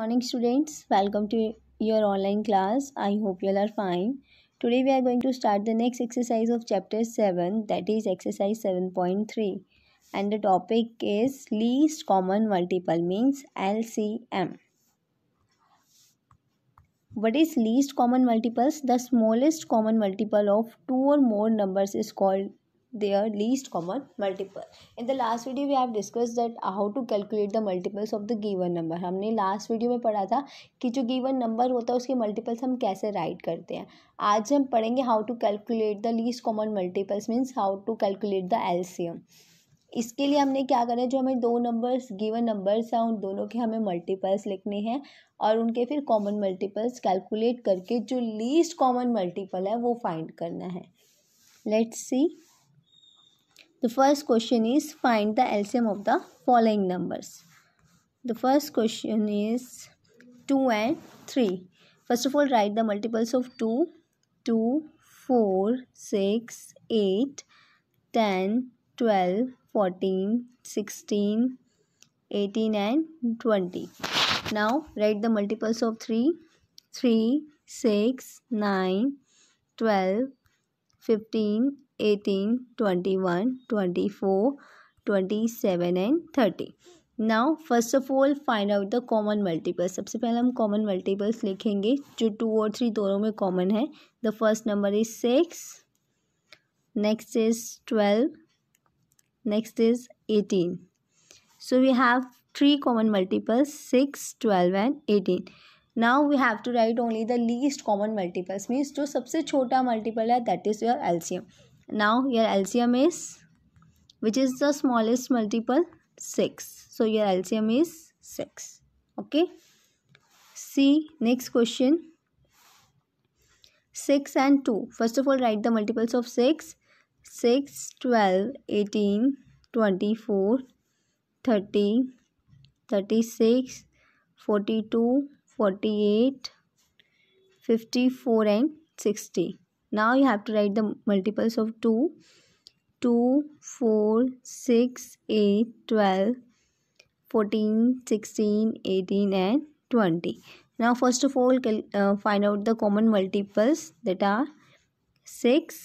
morning students welcome to your online class i hope you all are fine today we are going to start the next exercise of chapter 7 that is exercise 7.3 and the topic is least common multiple means lcm what is least common multiples the smallest common multiple of two or more numbers is called their least common multiple in the last video we have discussed that how to calculate the multiples of the given number humne last video mein padha tha ki jo given number hota hai uske multiples hum kaise write karte hain aaj hum padhenge how to calculate the least common multiples means how to calculate the LCM इसके लिए हमने क्या करना है जो हमें दो numbers given numbers हैं उन दोनों के हमें मल्टीपल्स लिखने हैं और उनके फिर कॉमन मल्टीपल्स कैलकुलेट करके जो लीस्ट कॉमन मल्टीपल है वो फाइंड करना है let's see The first question is find the LCM of the following numbers. The first question is 2 and 3. First of all, write the multiples of 2, 2, 4, 6, 8, 10, 12, 14, 16, 18 and 20. Now, write the multiples of 3, 3, 6, 9, 12, 15 18 21 24 27 and 30 now first of all find out the common multiple सबसे पहले हम common multiples लिखेंगे जो to और three दोनों में common है the first number is six next is twelve next is eighteen so we have three common multiples 6 12 and 18 now we have to write only the least common multiples means जो सबसे छोटा multiple है that is your LCM now your LCM is which is the smallest multiple 6 so your LCM is 6 okay see next question 6 and 2 first of all write the multiples of 6 6 12 18 24 30 36 42 48 54 and 60 now you have to write the multiples of 2 2 4 6 8 12 14 16 18 and 20 now first of all uh, find out the common multiples that are 6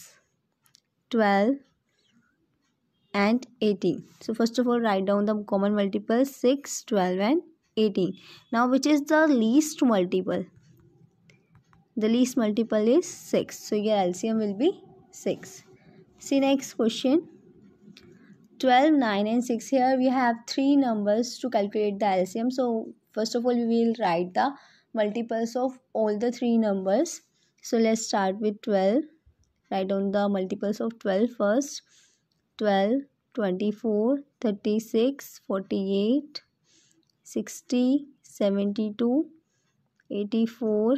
12 and 18 so first of all write down the common multiples 6 12 and 18 now which is the least multiple the least multiple is 6. So your LCM will be 6. See next question. 12, 9 and 6. Here we have 3 numbers to calculate the LCM. So first of all we will write the multiples of all the 3 numbers. So let's start with 12. Write down the multiples of 12 first. 12, 24, 36, 48, 60, 72, 84,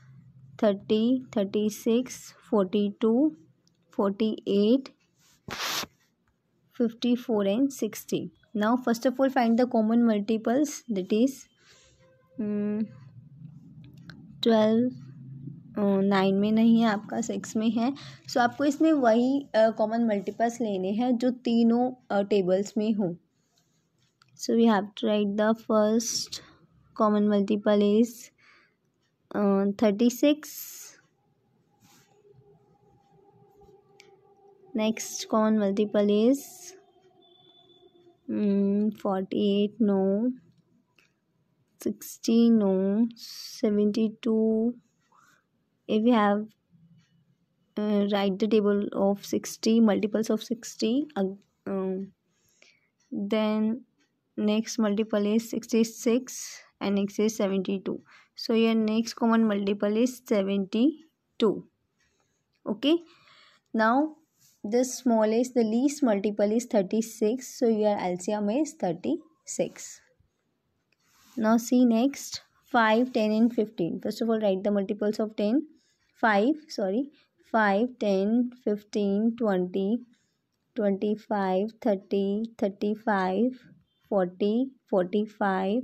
thirty thirty six forty two forty eight fifty four and sixty now first of all find the common multiples that is twelve nine में नहीं है आपका six में है सो so, आपको इसमें वही common uh, multiples लेने हैं जो तीनों टेबल्स uh, में हो so we have to write the first common multiple is thirty six next कौन multiple is hmm, forty eight no sixty no seventy two if you have write the table of sixty multiples of sixty then next multiple is sixty six and x is 72 so your next common multiple is 72 okay now the smallest the least multiple is 36 so your LCM is 36 now see next 5 10 and 15 first of all write the multiples of 10 5 sorry 5 10 15 20 25 30 35 40 45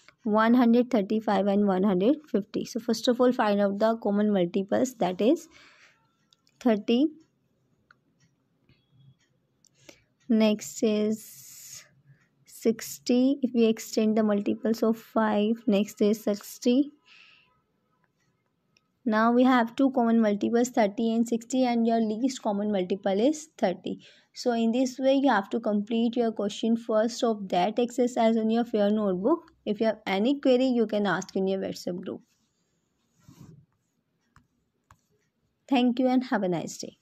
135 and 150 so first of all find out the common multiples that is 30 next is 60 if we extend the multiples of 5 next is 60 now we have two common multiples 30 and 60 and your least common multiple is 30 so in this way you have to complete your question first of that exercise on your fair notebook if you have any query you can ask in your whatsapp group thank you and have a nice day